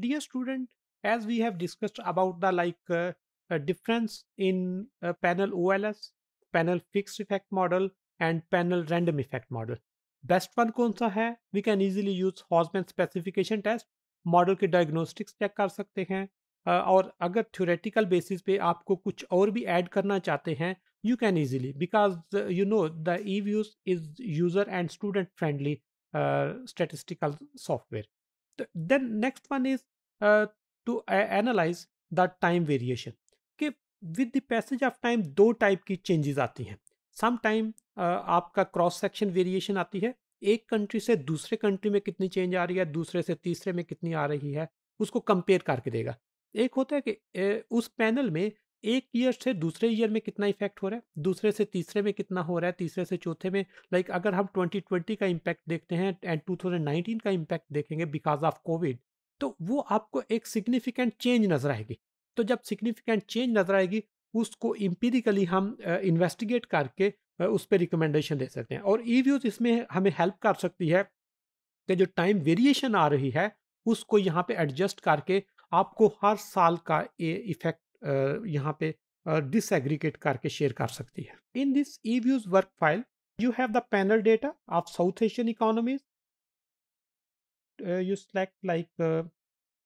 dear student as we have discussed about the like uh, difference in uh, panel OLS, panel fixed effect model and panel random effect model. Best one कौन सा है we can easily use Hausman specification test model के diagnostics check कर सकते हैं और अगर theoretical basis पे आपको कुछ और भी ऐड करना चाहते हैं you can easily because you know the EViews is user and student friendly statistical software then next one is uh, to uh, analyze the time variation कि with the passage of time दो type की changes आती हैं some time uh, आपका cross section variation आती है एक country से दूसरे कंट्री में कितनी चेंज आ रही है दूसरे से तीसरे में कितनी आ रही है उसको कंपेयर करके देगा एक होता है कि उस पैनल में एक ईयर से दूसरे ईयर में कितना इफेक्ट हो रहा है दूसरे से तीसरे में कितना हो रहा है तीसरे से चौथे में लाइक like अगर हम 2020 का इम्पैक्ट देखते हैं एंड 2019 का इम्पैक्ट देखेंगे बिकॉज ऑफ कोविड तो वो आपको एक सिग्निफिकेंट चेंज नजर आएगी तो जब सिग्निफिकेंट चेंज नजर आएगी उसको इम्पीरिकली हम इन्वेस्टिगेट uh, करके uh, उस पर रिकमेंडेशन दे सकते हैं और ई व्यूज इसमें हमें हेल्प कर सकती है कि जो टाइम वेरिएशन आ रही है उसको यहाँ पे एडजस्ट करके आपको हर साल का इफेक्ट यहाँ पे डिसएग्रीगेट करके शेयर कर सकती है in this EViews work file you have the panel data of South Asian economies you select like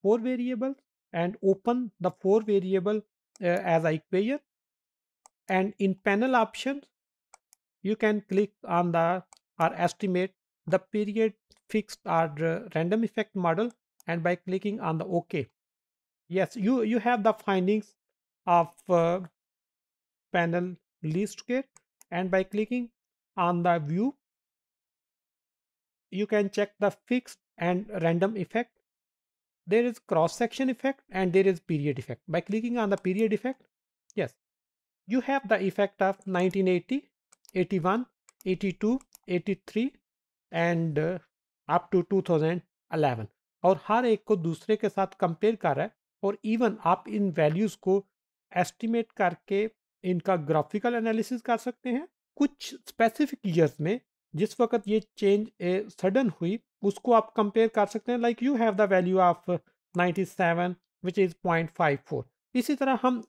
four variable and open the four variable as I square and in panel option you can click on the R estimate the period fixed or random effect model and by clicking on the okay yes you you have the findings of uh, panel list care and by clicking on the view you can check the fixed and random effect there is cross section effect and there is period effect by clicking on the period effect yes you have the effect of 1980 81 82 83 and uh, up to 2011 और हर एक को दूसरे के साथ compare कर रहा है और इवन आप इन वैल्यूज़ को एस्टिमेट करके इनका ग्राफिकल एनालिसिस कर सकते हैं कुछ स्पेसिफिक ईयर्स में जिस वक्त ये चेंज ए सडन हुई उसको आप कंपेयर कर सकते हैं like you have the value of 97 which is point इसी तरह हम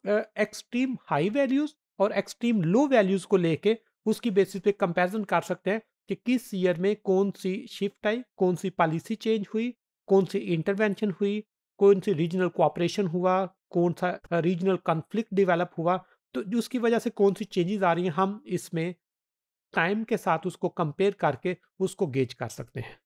एक्सट्रीम हाई वैल्यूज़ और एक्सट्रीम लो वैल्यूज़ को लेके उसकी बेसिस पे कंपैरिजन कर सकते हैं कि किस ईयर में कौन सी शिफ्ट आई कौन सी पॉलिसी चेंज हुई कौन सी इंटरवेंशन हुई कौन सी रीजनल कोऑपरेशन हुआ कौन सा रीजनल कन्फ्लिक्ट डेवलप हुआ तो उसकी वजह से कौन सी चेंजेस आ रही हैं हम इसमें टाइम के साथ उसको कंपेयर करके उसको गेज कर सकते हैं